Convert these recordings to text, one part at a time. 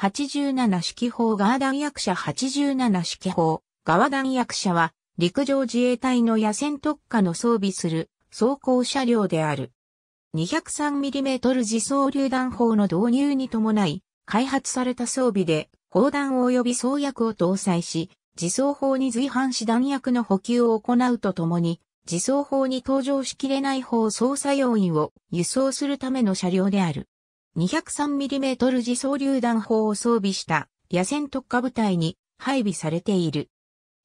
87式砲側弾薬車87式砲側弾薬車は陸上自衛隊の野戦特化の装備する装甲車両である。203mm 自走榴弾砲の導入に伴い開発された装備で砲弾及び装薬を搭載し自走砲に随伴し弾薬の補給を行うとともに自走砲に登場しきれない砲操作要員を輸送するための車両である。203mm 自走榴弾砲を装備した野戦特化部隊に配備されている。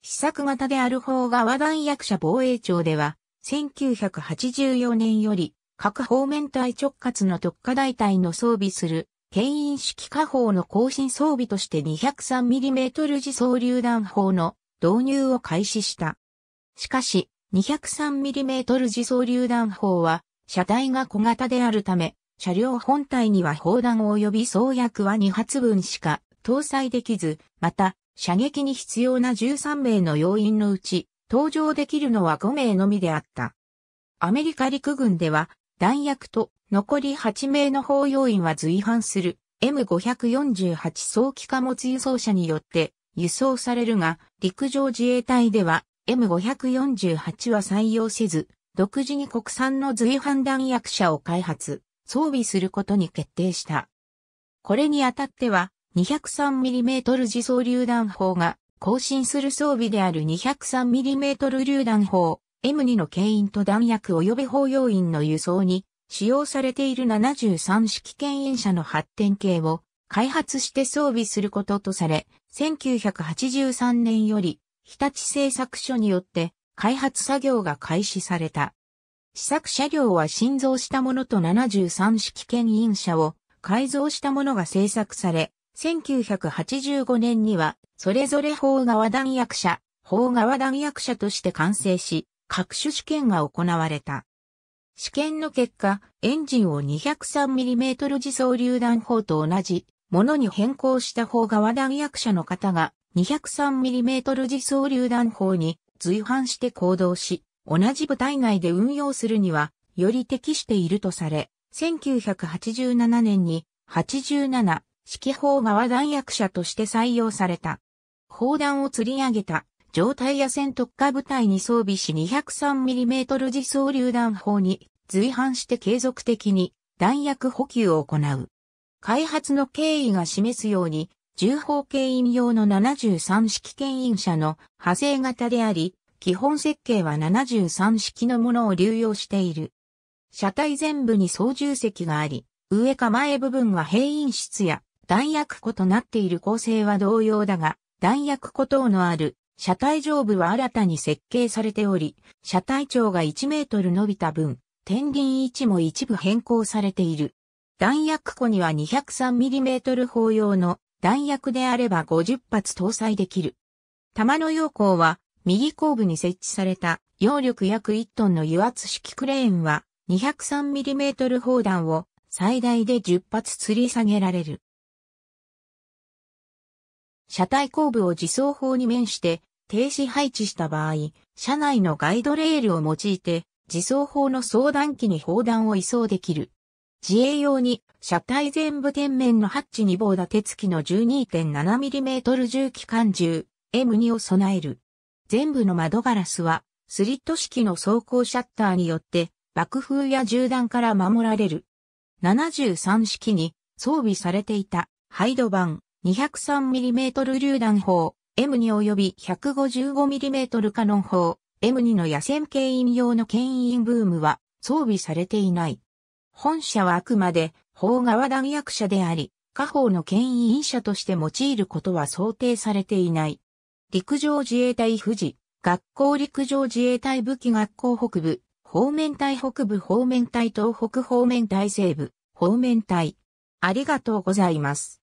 試作型である方が和弾役者防衛庁では、1984年より各方面隊直轄の特化大隊の装備する、牽引式火砲の更新装備として 203mm 自走榴弾砲の導入を開始した。しかし、203mm 自走榴弾砲は、車体が小型であるため、車両本体には砲弾及び装薬は2発分しか搭載できず、また、射撃に必要な13名の要員のうち、搭乗できるのは5名のみであった。アメリカ陸軍では、弾薬と残り8名の砲要員は随伴する M548 早期貨物輸送車によって輸送されるが、陸上自衛隊では M548 は採用せず、独自に国産の随伴弾薬車を開発。装備することに決定した。これにあたっては 203mm 自走榴弾砲が更新する装備である 203mm 榴弾砲 M2 の牽引と弾薬及び砲用員の輸送に使用されている73式牽引車の発展系を開発して装備することとされ、1983年より日立製作所によって開発作業が開始された。試作車両は新造したものと73式牽引車を改造したものが製作され、1985年には、それぞれ法側弾薬車、法側弾薬車として完成し、各種試験が行われた。試験の結果、エンジンを 203mm 自走榴弾砲と同じものに変更した方側弾薬車の方が 203mm 自走榴弾砲に随伴して行動し、同じ部隊内で運用するには、より適しているとされ、1987年に87式砲側弾薬者として採用された。砲弾を釣り上げた状態野戦特化部隊に装備し 203mm 自走榴弾砲に随伴して継続的に弾薬補給を行う。開発の経緯が示すように、重砲牽引用の73式牽引車の派生型であり、基本設計は73式のものを流用している。車体全部に操縦席があり、上か前部分は閉員室や弾薬庫となっている構成は同様だが、弾薬庫等のある車体上部は新たに設計されており、車体長が1メートル伸びた分、天輪位置も一部変更されている。弾薬庫には 203mm 砲用の弾薬であれば50発搭載できる。弾の要項は右後部に設置された揚力約1トンの油圧式クレーンは 203mm 砲弾を最大で10発吊り下げられる。車体後部を自走砲に面して停止配置した場合、車内のガイドレールを用いて自走砲の相談機に砲弾を移送できる。自衛用に車体全部天面のハッチ2棒立て付きの 12.7mm 重機関銃 M2 を備える。全部の窓ガラスはスリット式の走行シャッターによって爆風や銃弾から守られる。73式に装備されていたハイド版 203mm 榴弾砲 M2 及び 155mm カノン砲 M2 の野戦牽引用の牽引ブームは装備されていない。本社はあくまで砲側弾薬車であり、下方の牽引車として用いることは想定されていない。陸上自衛隊富士、学校陸上自衛隊武器学校北部、方面隊北部方面隊東北方面隊西部、方面隊。ありがとうございます。